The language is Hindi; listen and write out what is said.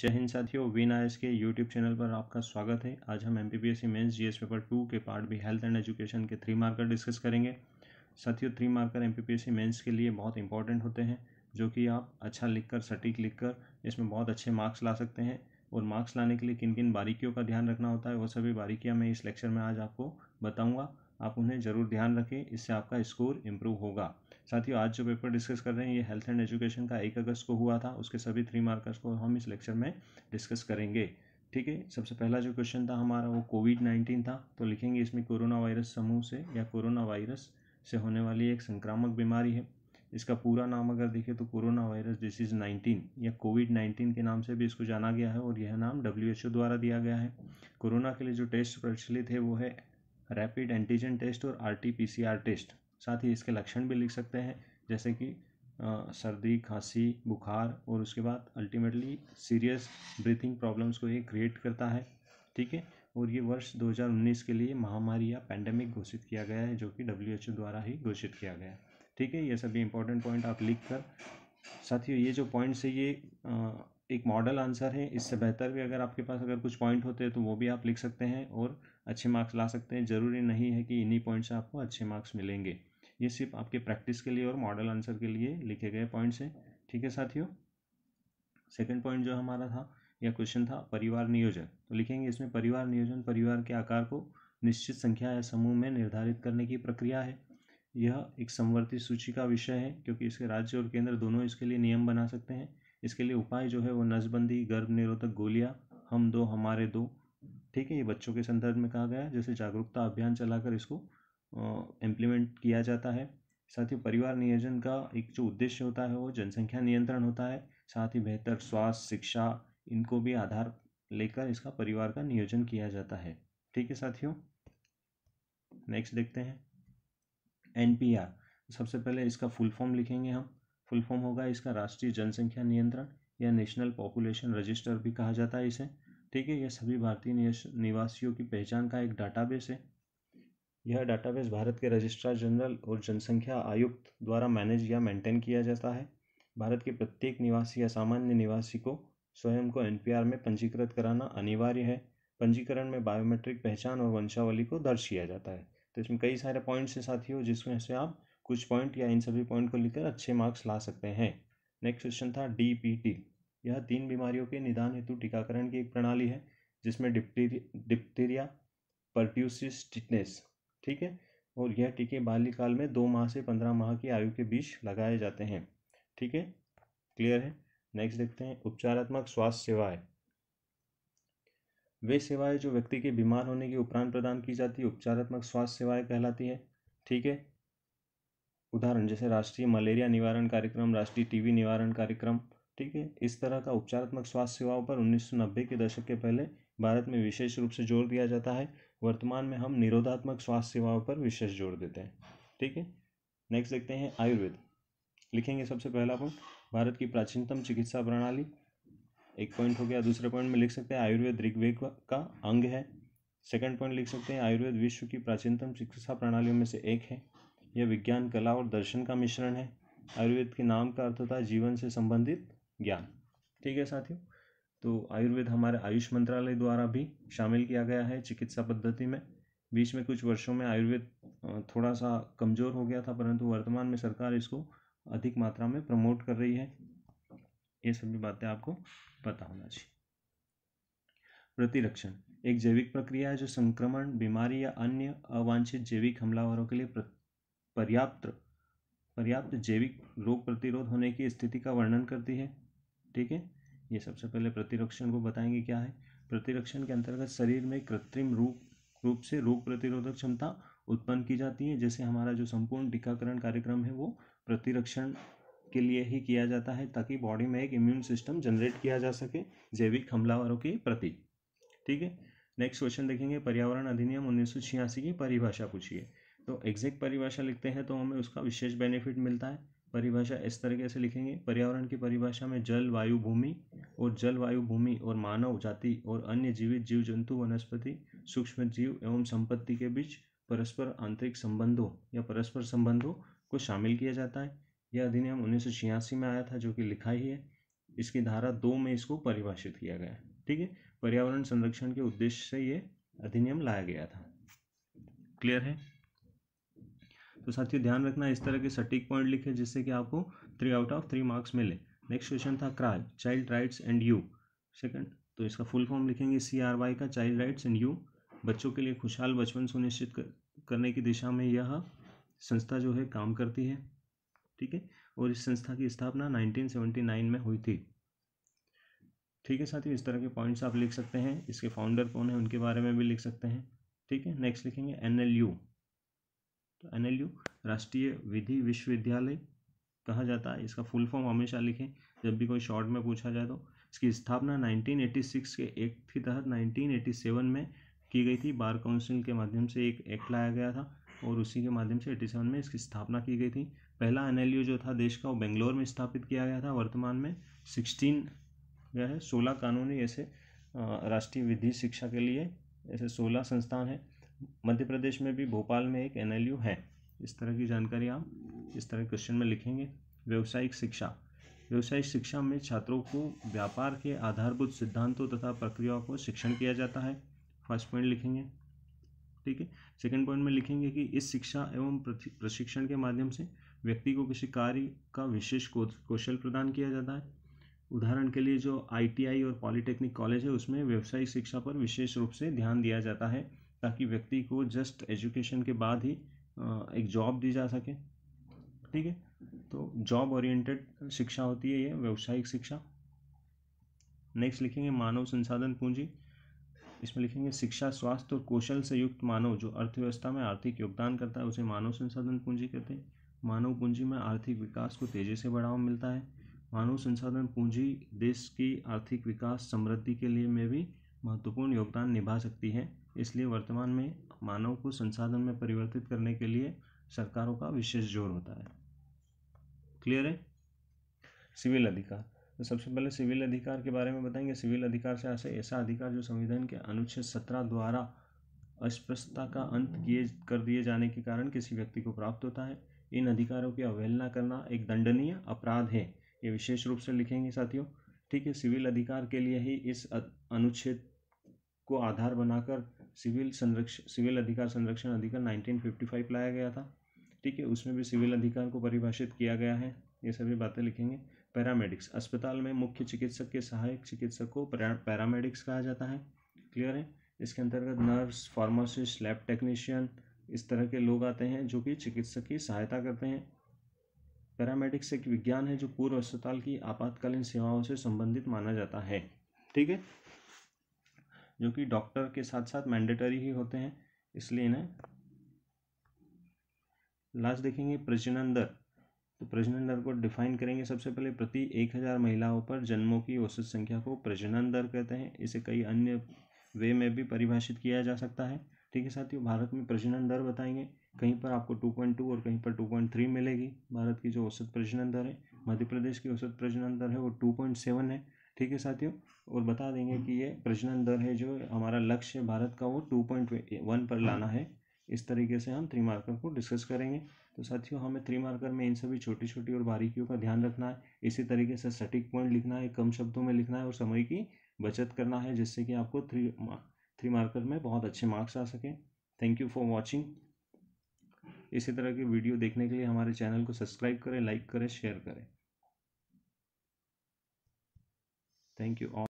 जय हिंद साथियों विन आई के यूट्यूब चैनल पर आपका स्वागत है आज हम M P B S C mains G S paper two के पार्ट भी हेल्थ एंड एजुकेशन के थ्री मार्कर डिस्कस करेंगे साथियों three marker M P B S C mains के लिए बहुत इंपॉर्टेंट होते हैं जो कि आप अच्छा लिखकर सटीक लिखकर इसमें बहुत अच्छे मार्क्स ला सकते हैं और मार्क्स लाने के लिए किन किन बारीकियों का ध्यान रखना होता है वो सभी बारीकियाँ मैं इस लेक्चर में आज आपको बताऊँगा आप उन्हें ज़रूर ध्यान रखें इससे आपका स्कोर इम्प्रूव होगा साथ ही आज जो पेपर डिस्कस कर रहे हैं ये हेल्थ एंड एजुकेशन का एक अगस्त को हुआ था उसके सभी थ्री मार्कर्स को हम इस लेक्चर में डिस्कस करेंगे ठीक है सबसे पहला जो क्वेश्चन था हमारा वो कोविड नाइन्टीन था तो लिखेंगे इसमें कोरोना वायरस समूह से या कोरोना वायरस से होने वाली एक संक्रामक बीमारी है इसका पूरा नाम अगर देखें तो कोरोना वायरस डिसीज़ नाइन्टीन या कोविड नाइन्टीन के नाम से भी इसको जाना गया है और यह नाम डब्ल्यू द्वारा दिया गया है कोरोना के लिए जो टेस्ट प्रचलित है वो है रैपिड एंटीजन टेस्ट और आर टी टेस्ट साथ ही इसके लक्षण भी लिख सकते हैं जैसे कि सर्दी खांसी बुखार और उसके बाद अल्टीमेटली सीरियस ब्रीथिंग प्रॉब्लम्स को ये क्रिएट करता है ठीक है और ये वर्ष 2019 के लिए महामारी या पैंडेमिक घोषित किया गया है जो कि डब्ल्यू द्वारा ही घोषित किया गया है ठीक है ये सभी इंपॉर्टेंट पॉइंट आप लिख कर साथियों ये जो पॉइंट्स है ये एक मॉडल आंसर है इससे बेहतर भी अगर आपके पास अगर कुछ पॉइंट होते हैं तो वो भी आप लिख सकते हैं और अच्छे मार्क्स ला सकते हैं ज़रूरी नहीं है कि इन्हीं पॉइंट से आपको अच्छे मार्क्स मिलेंगे ये सिर्फ आपके प्रैक्टिस के लिए और मॉडल आंसर के लिए लिखे गए पॉइंट्स हैं ठीक है साथियों सेकंड पॉइंट जो हमारा था या क्वेश्चन था परिवार नियोजन तो लिखेंगे इसमें परिवार नियोजन परिवार के आकार को निश्चित संख्या या समूह में निर्धारित करने की प्रक्रिया है यह एक संवर्ती सूची का विषय है क्योंकि इसके राज्य और केंद्र दोनों इसके लिए नियम बना सकते हैं इसके लिए उपाय जो है वो नसबंदी गर्भ निरोधक गोलियाँ हम दो हमारे दो ठीक है ये बच्चों के संदर्भ में कहा गया है जैसे जागरूकता अभियान चलाकर इसको इम्प्लीमेंट किया जाता है साथ ही परिवार नियोजन का एक जो उद्देश्य होता है वो जनसंख्या नियंत्रण होता है साथ ही बेहतर स्वास्थ्य शिक्षा इनको भी आधार लेकर इसका परिवार का नियोजन किया जाता है ठीक है साथियों नेक्स्ट देखते हैं एन सबसे पहले इसका फुल फॉर्म लिखेंगे हम फुल फॉर्म होगा इसका राष्ट्रीय जनसंख्या नियंत्रण या नेशनल पॉपुलेशन रजिस्टर भी कहा जाता है इसे ठीक है यह सभी भारतीय निवासियों की पहचान का एक डाटाबेस है यह डाटाबेस भारत के रजिस्ट्रार जनरल और जनसंख्या आयुक्त द्वारा मैनेज या मेंटेन किया जाता है भारत के प्रत्येक निवासी या सामान्य निवासी को स्वयं को एनपीआर में पंजीकृत कराना अनिवार्य है पंजीकरण में बायोमेट्रिक पहचान और वंशावली को दर्ज किया जाता है तो इसमें कई सारे पॉइंट्स हैं साथियों जिसमें से आप कुछ पॉइंट या इन सभी पॉइंट को लेकर अच्छे मार्क्स ला सकते हैं नेक्स्ट क्वेश्चन था डी पी टी यह तीन बीमारियों के निदान हेतु टीकाकरण की एक प्रणाली है जिसमें डिप्टीरिया डिप्टीरिया परट्यूसिस टिटनेस ठीक है और यह टीके बाल्यकाल में दो माह से पंद्रह माह की आयु के बीच लगाए जाते हैं ठीक है क्लियर है नेक्स्ट देखते हैं उपचारात्मक स्वास्थ्य सेवाएं वे सेवाएं जो व्यक्ति के बीमार होने के उपरांत प्रदान की जाती है उपचारात्मक स्वास्थ्य सेवाएं कहलाती है ठीक है उदाहरण जैसे राष्ट्रीय मलेरिया निवारण कार्यक्रम राष्ट्रीय टीवी निवारण कार्यक्रम ठीक है इस तरह का उपचारात्मक स्वास्थ्य सेवाओं पर 1990 के दशक के पहले भारत में विशेष रूप से जोर दिया जाता है वर्तमान में हम निरोधात्मक स्वास्थ्य सेवाओं पर विशेष जोर देते हैं ठीक है नेक्स्ट देखते हैं आयुर्वेद लिखेंगे सबसे पहला पॉइंट भारत की प्राचीनतम चिकित्सा प्रणाली एक पॉइंट हो गया दूसरे पॉइंट में लिख सकते हैं आयुर्वेद ऋग्वेद का अंग है सेकंड पॉइंट लिख सकते हैं आयुर्वेद विश्व की प्राचीनतम चिकित्सा प्रणालियों में से एक है यह विज्ञान कला और दर्शन का मिश्रण है आयुर्वेद के नाम का अर्थ होता है जीवन से संबंधित ज्ञान ठीक है साथियों तो आयुर्वेद हमारे आयुष मंत्रालय द्वारा भी शामिल किया गया है चिकित्सा पद्धति में बीच में कुछ वर्षों में आयुर्वेद थोड़ा सा कमज़ोर हो गया था परंतु वर्तमान में सरकार इसको अधिक मात्रा में प्रमोट कर रही है ये सभी बातें आपको पता होना चाहिए प्रतिरक्षण एक जैविक प्रक्रिया है जो संक्रमण बीमारी या अन्य अवांछित जैविक हमलावरों के लिए पर्याप्त पर्याप्त जैविक रोग प्रतिरोध होने की स्थिति का वर्णन करती है ठीक है ये सबसे पहले प्रतिरक्षण को बताएंगे क्या है प्रतिरक्षण के अंतर्गत शरीर में कृत्रिम रूप रूप से रोग प्रतिरोधक क्षमता उत्पन्न की जाती है जैसे हमारा जो संपूर्ण टीकाकरण कार्यक्रम है वो प्रतिरक्षण के लिए ही किया जाता है ताकि बॉडी में एक इम्यून सिस्टम जनरेट किया जा सके जैविक हमलावरों के प्रति ठीक है नेक्स्ट क्वेश्चन देखेंगे पर्यावरण अधिनियम उन्नीस की परिभाषा पूछिए तो एग्जैक्ट परिभाषा लिखते हैं तो हमें उसका विशेष बेनिफिट मिलता है परिभाषा इस तरीके से लिखेंगे पर्यावरण की परिभाषा में जल वायु भूमि और जल वायु भूमि और मानव जाति और अन्य जीवित जीव जंतु वनस्पति सूक्ष्म जीव एवं संपत्ति के बीच परस्पर आंतरिक संबंधों या परस्पर संबंधों को शामिल किया जाता है यह अधिनियम उन्नीस में आया था जो कि लिखा ही है इसकी धारा दो में इसको परिभाषित किया गया ठीक है पर्यावरण संरक्षण के उद्देश्य से ये अधिनियम लाया गया था क्लियर है तो साथियों ध्यान रखना इस तरह के सटीक पॉइंट लिखे जिससे कि आपको three out of three marks मिले नेक्स्ट क्वेश्चन था CRY child rights and you second तो इसका फुल फॉर्म लिखेंगे सी आर वाई का चाइल्ड राइट्स एंड यू बच्चों के लिए खुशहाल बचपन सुनिश्चित करने की दिशा में यह संस्था जो है काम करती है ठीक है और इस संस्था की स्थापना 1979 में हुई थी ठीक है साथियों इस तरह के पॉइंट्स आप लिख सकते हैं इसके फाउंडर कौन है उनके बारे में भी लिख सकते हैं ठीक है नेक्स्ट लिखेंगे एन एल यू तो एन राष्ट्रीय विधि विश्वविद्यालय कहा जाता है इसका फुल फॉर्म हमेशा लिखें जब भी कोई शॉर्ट में पूछा जाए तो इसकी स्थापना 1986 के एक्ट के तहत 1987 में की गई थी बार काउंसिल के माध्यम से एक एक्ट लाया गया था और उसी के माध्यम से 87 में इसकी स्थापना की गई थी पहला एन जो था देश का वो बेंगलोर में स्थापित किया गया था वर्तमान में सिक्सटीन जो है सोलह कानूनी ऐसे राष्ट्रीय विधि शिक्षा के लिए ऐसे सोलह संस्थान हैं मध्य प्रदेश में भी भोपाल में एक एन है इस तरह की जानकारी आप इस तरह क्वेश्चन में लिखेंगे व्यवसायिक शिक्षा व्यवसायिक शिक्षा में छात्रों को व्यापार के आधारभूत सिद्धांतों तथा प्रक्रियाओं को शिक्षण किया जाता है फर्स्ट पॉइंट लिखेंगे ठीक है सेकेंड पॉइंट में लिखेंगे कि इस शिक्षा एवं प्रशिक्षण के माध्यम से व्यक्ति को किसी कार्य का विशेष कौशल प्रदान किया जाता है उदाहरण के लिए जो आईटीआई और पॉलिटेक्निक कॉलेज है उसमें व्यावसायिक शिक्षा पर विशेष रूप से ध्यान दिया जाता है ताकि व्यक्ति को जस्ट एजुकेशन के बाद ही एक जॉब दी जा सके ठीक है तो जॉब ओरिएंटेड शिक्षा होती है ये व्यावसायिक शिक्षा नेक्स्ट लिखेंगे मानव संसाधन पूंजी इसमें लिखेंगे शिक्षा स्वास्थ्य और कौशल से युक्त मानव जो अर्थव्यवस्था में आर्थिक योगदान करता है उसे मानव संसाधन पूंजी कहते हैं मानव पूंजी में आर्थिक विकास को तेज़ी से बढ़ावा मिलता है मानव संसाधन पूंजी देश की आर्थिक विकास समृद्धि के लिए में भी महत्वपूर्ण योगदान निभा सकती है इसलिए वर्तमान में मानव को संसाधन में परिवर्तित करने के लिए सरकारों का विशेष जोर होता है क्लियर है सिविल अधिकार तो सबसे पहले सिविल अधिकार के बारे में बताएंगे सिविल अधिकार से ऐसे ऐसा अधिकार जो संविधान के अनुच्छेद सत्रह द्वारा अस्पष्टता का अंत किए कर दिए जाने के कारण किसी व्यक्ति को प्राप्त होता है इन अधिकारों की अवहेलना करना एक दंडनीय अपराध है ये विशेष रूप से लिखेंगे साथियों ठीक है सिविल अधिकार के लिए ही इस अनुच्छेद को आधार बनाकर सिविल संरक्षण सिविल अधिकार संरक्षण अधिकार 1955 लाया गया था ठीक है उसमें भी सिविल अधिकार को परिभाषित किया गया है ये सभी बातें लिखेंगे पैरामेडिक्स अस्पताल में मुख्य चिकित्सक के सहायक चिकित्सक को पैरामेडिक्स कहा जाता है क्लियर है इसके अंतर्गत नर्स फार्मासिस्ट लैब टेक्नीशियन इस तरह के लोग आते हैं जो कि चिकित्सक की सहायता करते हैं पैरामेडिक्स एक विज्ञान है जो पूर्व अस्पताल की आपातकालीन सेवाओं से संबंधित माना जाता है ठीक है जो कि डॉक्टर के साथ साथ मैंडेटरी ही होते हैं इसलिए इन्हें लास्ट देखेंगे प्रजनन दर तो प्रजनन दर को डिफाइन करेंगे सबसे पहले प्रति एक हज़ार महिलाओं पर जन्मों की औसत संख्या को प्रजनन दर कहते हैं इसे कई अन्य वे में भी परिभाषित किया जा सकता है ठीक है साथियों भारत में प्रजनन दर बताएंगे कहीं पर आपको टू पॉइंट टू और कहीं पर टू पॉइंट थ्री मिलेगी भारत की जो औसत प्रजनन दर है मध्य प्रदेश की औसत प्रजनन दर है वो टू पॉइंट सेवन है ठीक है साथियों और बता देंगे हम्म। कि ये प्रजनन दर है जो हमारा लक्ष्य भारत का वो टू पॉइंट वन पर हाँ। लाना है इस तरीके से हम थ्री मार्कर को डिस्कस करेंगे तो साथियों हमें थ्री मार्कर में इन सभी छोटी छोटी और बारीकियों का ध्यान रखना है इसी तरीके से सटीक पॉइंट लिखना है कम शब्दों में लिखना है और समय की बचत करना है जिससे कि आपको थ्री थ्री मार्कर में बहुत अच्छे मार्क्स आ सकें थैंक यू फॉर वॉचिंग इसी तरह के वीडियो देखने के लिए हमारे चैनल को सब्सक्राइब करें लाइक करें शेयर करें Thank you all.